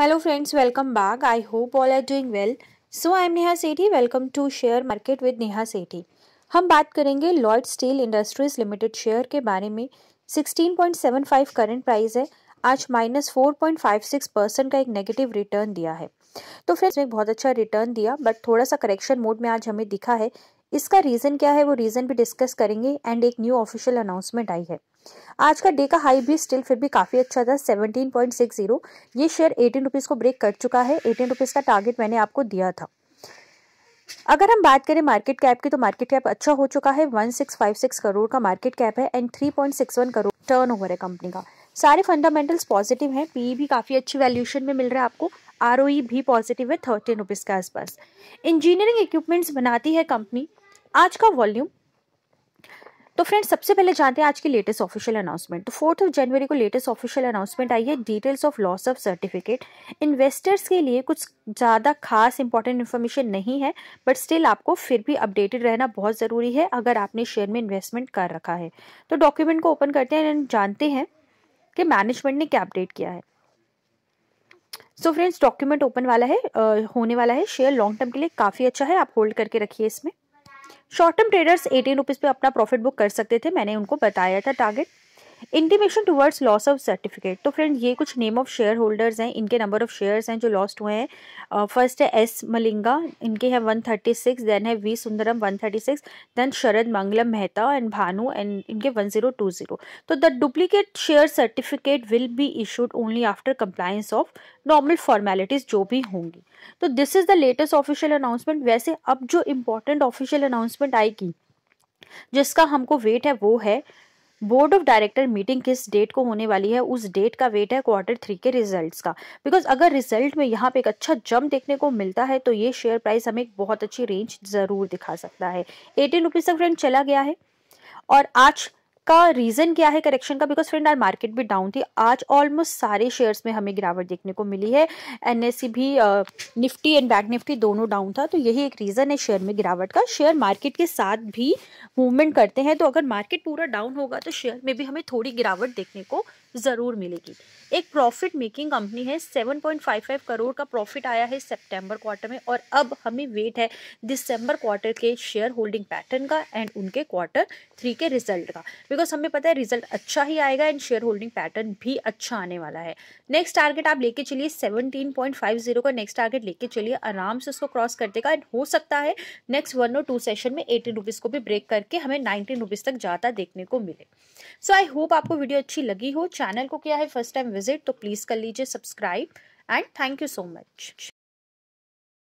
hello friends welcome back I hope all are doing well so I am Neha Sethi welcome to share market with Neha Sethi हम बात करेंगे Lloyd Steel Industries Limited share के बारे में 16.75 current price है आज minus six percent का एक नेगेटिव रिटर्न दिया है तो फ्रेंड्स ने बहुत अच्छा रिटर्न दिया बट थोड़ा सा करेक्शन मोड में आज हमें दिखा है इसका रीज़न क्या है वो रीज़न भी डिस्कस करेंगे एंड एक न्यू ऑफिशियल अनाउंसमेंट आई है आज का डे का हाई भी स्टिल फिर भी काफ़ी अच्छा था 17.60 ये शेयर एटीन रुपीज़ को ब्रेक कर चुका है एटीन रुपीज़ का टारगेट मैंने आपको दिया था अगर हम बात करें मार्केट कैप की तो मार्केट कैप अच्छा हो चुका है 1656 करोड़ का मार्केट कैप है एंड 3.61 करोड़ टर्न ओवर है कंपनी का सारे फंडामेंटल्स पॉजिटिव हैं पीई e भी काफ़ी अच्छी वैल्यूशन में मिल रहा है आपको आर e भी पॉजिटिव है थर्टीन रुपीज़ के आसपास इंजीनियरिंग इक्विपमेंट्स बनाती है कंपनी आज का वॉल्यूम तो फ्रेंड्स सबसे पहले जानते हैं आज की लेटेस्ट ऑफिशियल अनाउंसमेंट तो फोर्थ ऑफ जनवरी को लेटेस्ट ऑफिशियल अनाउंसमेंट आई है details of loss of certificate investors के लिए कुछ ज़्यादा खास इंपॉर्टेंट इन्फॉर्मेशन नहीं है बट स्टिल आपको फिर भी अपडेटेड रहना बहुत ज़रूरी है अगर आपने शेयर में इन्वेस्टमेंट कर रखा है तो डॉक्यूमेंट को ओपन करते हैं एंड जानते हैं कि मैनेजमेंट ने क्या अपडेट किया है सो फ्रेंड्स डॉक्यूमेंट ओपन वाला है आ, होने वाला है शेयर लॉन्ग टर्म के लिए काफ़ी अच्छा है आप होल्ड करके रखिए इसमें short term traders eighteen rupees पे अपना प्रॉफिट बुक कर सकते थे मैंने उनको बताया था target intimation towards loss of certificate तो फ्रेंड ये कुछ नेम ऑफ शेयर होल्डर्स हैं इनके नंबर ऑफ शेयर्स हैं जो लॉस्ट हुए हैं फर्स्ट uh, है एस मलिंगा इनके हैं वन थर्टी सिक्स देन है V Sundaram one thirty six then Sharad Mangalam Mehta and Bhanu and इनके वन जीरो टू जीरो तो the duplicate share certificate will be issued only after compliance of normal formalities जो भी होंगी तो this is the latest official announcement वैसे अब जो इम्पोर्टेंट ऑफिशियल अनाउंसमेंट आएगी जिसका हमको वेट है वो है बोर्ड ऑफ डायरेक्टर मीटिंग किस डेट को होने वाली है उस डेट का वेट है क्वार्टर थ्री के रिजल्ट्स का बिकॉज अगर रिजल्ट में यहाँ पे एक अच्छा जम देखने को मिलता है तो ये शेयर प्राइस हमें एक बहुत अच्छी रेंज ज़रूर दिखा सकता है एटीन रुपीज़ तक फ्रेंड चला गया है और आज का रीज़न क्या है करेक्शन का बिकॉज फ्रेंड आर मार्केट भी डाउन थी आज ऑलमोस्ट सारे शेयर्स में हमें गिरावट देखने को मिली है एन e भी निफ्टी एंड बैंक निफ्टी दोनों डाउन था तो यही एक रीज़न है शेयर में गिरावट का शेयर मार्केट के साथ भी मूवमेंट करते हैं तो अगर मार्केट पूरा डाउन होगा तो शेयर में भी हमें थोड़ी गिरावट देखने को ज़रूर मिलेगी एक प्रॉफिट मेकिंग कंपनी है 7.55 करोड़ का प्रॉफिट आया है सितंबर क्वार्टर में और अब हमें वेट है दिसंबर क्वार्टर के शेयर होल्डिंग पैटर्न का एंड उनके क्वार्टर थ्री के रिजल्ट का बिकॉज हमें पता है रिजल्ट अच्छा ही आएगा एंड शेयर होल्डिंग पैटर्न भी अच्छा आने वाला है नेक्स्ट टारगेट आप लेके चलिए 17.50 का नेक्स्ट टारगेट लेके चलिए आराम से उसको क्रॉस कर देगा एंड हो सकता है नेक्स्ट वन और टू सेशन में एटीन रुपीज़ को भी ब्रेक करके हमें नाइनटीन रुपीज़ तक जाता देखने को मिले सो आई होप आपको वीडियो अच्छी लगी हो चैनल को किया है फर्स्ट टाइम विजिट तो प्लीज़ कर लीजिए subscribe and thank you so much